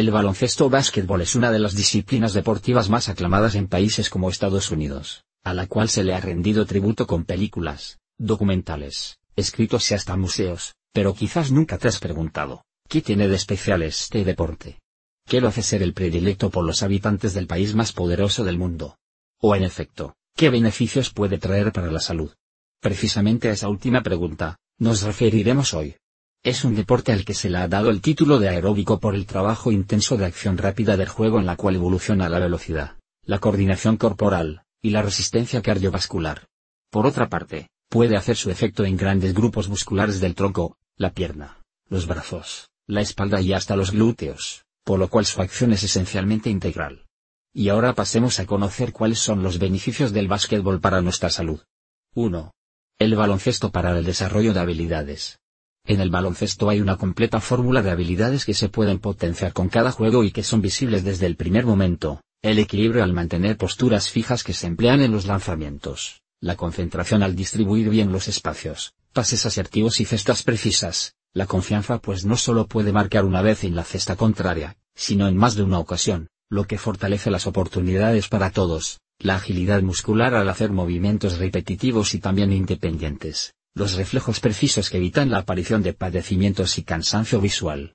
El baloncesto o básquetbol es una de las disciplinas deportivas más aclamadas en países como Estados Unidos, a la cual se le ha rendido tributo con películas, documentales, escritos y hasta museos, pero quizás nunca te has preguntado, ¿qué tiene de especial este deporte? ¿Qué lo hace ser el predilecto por los habitantes del país más poderoso del mundo? O en efecto, ¿qué beneficios puede traer para la salud? Precisamente a esa última pregunta, nos referiremos hoy. Es un deporte al que se le ha dado el título de aeróbico por el trabajo intenso de acción rápida del juego en la cual evoluciona la velocidad, la coordinación corporal, y la resistencia cardiovascular. Por otra parte, puede hacer su efecto en grandes grupos musculares del tronco, la pierna, los brazos, la espalda y hasta los glúteos, por lo cual su acción es esencialmente integral. Y ahora pasemos a conocer cuáles son los beneficios del básquetbol para nuestra salud. 1. El baloncesto para el desarrollo de habilidades. En el baloncesto hay una completa fórmula de habilidades que se pueden potenciar con cada juego y que son visibles desde el primer momento, el equilibrio al mantener posturas fijas que se emplean en los lanzamientos, la concentración al distribuir bien los espacios, pases asertivos y cestas precisas, la confianza pues no solo puede marcar una vez en la cesta contraria, sino en más de una ocasión, lo que fortalece las oportunidades para todos, la agilidad muscular al hacer movimientos repetitivos y también independientes, los reflejos precisos que evitan la aparición de padecimientos y cansancio visual.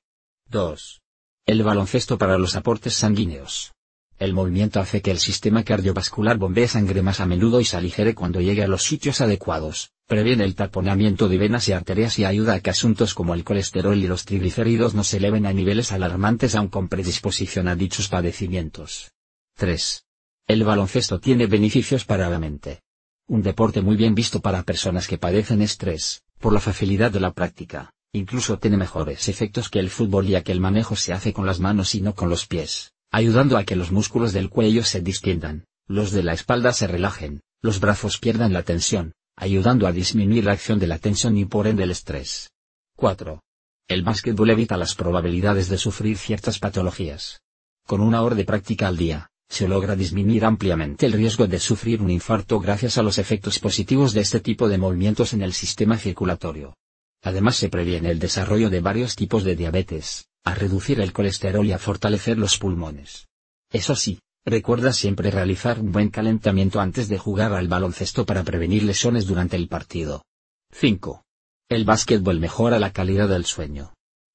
2. El baloncesto para los aportes sanguíneos. El movimiento hace que el sistema cardiovascular bombee sangre más a menudo y se aligere cuando llegue a los sitios adecuados, previene el taponamiento de venas y arterias y ayuda a que asuntos como el colesterol y los triglicéridos no se eleven a niveles alarmantes aun con predisposición a dichos padecimientos. 3. El baloncesto tiene beneficios para la mente. Un deporte muy bien visto para personas que padecen estrés, por la facilidad de la práctica, incluso tiene mejores efectos que el fútbol ya que el manejo se hace con las manos y no con los pies, ayudando a que los músculos del cuello se distiendan, los de la espalda se relajen, los brazos pierdan la tensión, ayudando a disminuir la acción de la tensión y por ende el estrés. 4. El básquetbol evita las probabilidades de sufrir ciertas patologías. Con una hora de práctica al día, se logra disminuir ampliamente el riesgo de sufrir un infarto gracias a los efectos positivos de este tipo de movimientos en el sistema circulatorio. Además se previene el desarrollo de varios tipos de diabetes, a reducir el colesterol y a fortalecer los pulmones. Eso sí, recuerda siempre realizar un buen calentamiento antes de jugar al baloncesto para prevenir lesiones durante el partido. 5. El básquetbol mejora la calidad del sueño.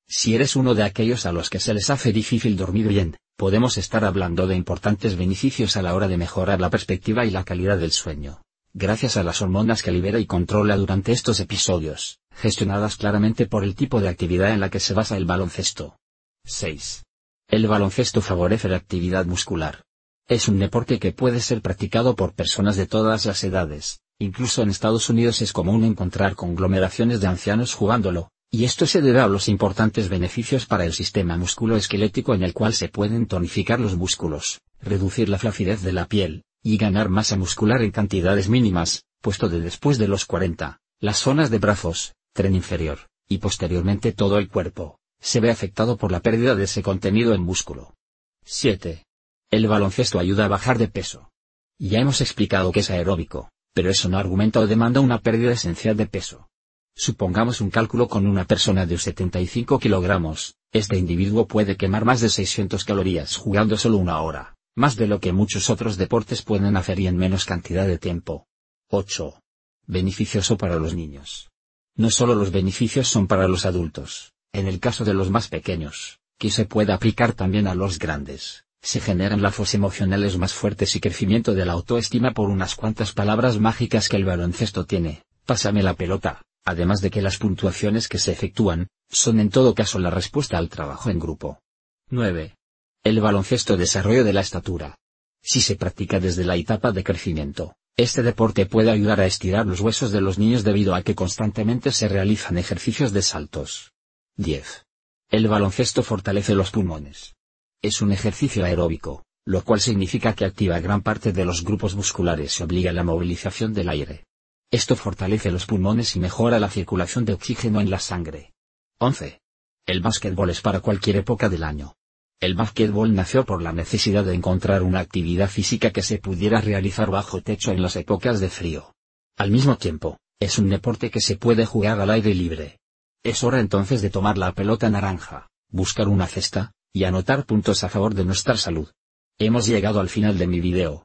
Si eres uno de aquellos a los que se les hace difícil dormir bien, podemos estar hablando de importantes beneficios a la hora de mejorar la perspectiva y la calidad del sueño. Gracias a las hormonas que libera y controla durante estos episodios, gestionadas claramente por el tipo de actividad en la que se basa el baloncesto. 6. El baloncesto favorece la actividad muscular. Es un deporte que puede ser practicado por personas de todas las edades, incluso en Estados Unidos es común encontrar conglomeraciones de ancianos jugándolo, y esto se debe a los importantes beneficios para el sistema musculoesquelético en el cual se pueden tonificar los músculos, reducir la flacidez de la piel, y ganar masa muscular en cantidades mínimas, puesto de después de los 40, las zonas de brazos, tren inferior, y posteriormente todo el cuerpo, se ve afectado por la pérdida de ese contenido en músculo. 7. El baloncesto ayuda a bajar de peso. Ya hemos explicado que es aeróbico, pero eso no argumenta o demanda una pérdida esencial de peso. Supongamos un cálculo con una persona de 75 kilogramos, este individuo puede quemar más de 600 calorías jugando solo una hora, más de lo que muchos otros deportes pueden hacer y en menos cantidad de tiempo. 8. Beneficioso para los niños. No solo los beneficios son para los adultos, en el caso de los más pequeños, que se puede aplicar también a los grandes, se generan lazos emocionales más fuertes y crecimiento de la autoestima por unas cuantas palabras mágicas que el baloncesto tiene. Pásame la pelota además de que las puntuaciones que se efectúan, son en todo caso la respuesta al trabajo en grupo. 9. El baloncesto desarrollo de la estatura. Si se practica desde la etapa de crecimiento, este deporte puede ayudar a estirar los huesos de los niños debido a que constantemente se realizan ejercicios de saltos. 10. El baloncesto fortalece los pulmones. Es un ejercicio aeróbico, lo cual significa que activa gran parte de los grupos musculares y obliga a la movilización del aire. Esto fortalece los pulmones y mejora la circulación de oxígeno en la sangre. 11. El básquetbol es para cualquier época del año. El básquetbol nació por la necesidad de encontrar una actividad física que se pudiera realizar bajo techo en las épocas de frío. Al mismo tiempo, es un deporte que se puede jugar al aire libre. Es hora entonces de tomar la pelota naranja, buscar una cesta, y anotar puntos a favor de nuestra salud. Hemos llegado al final de mi video.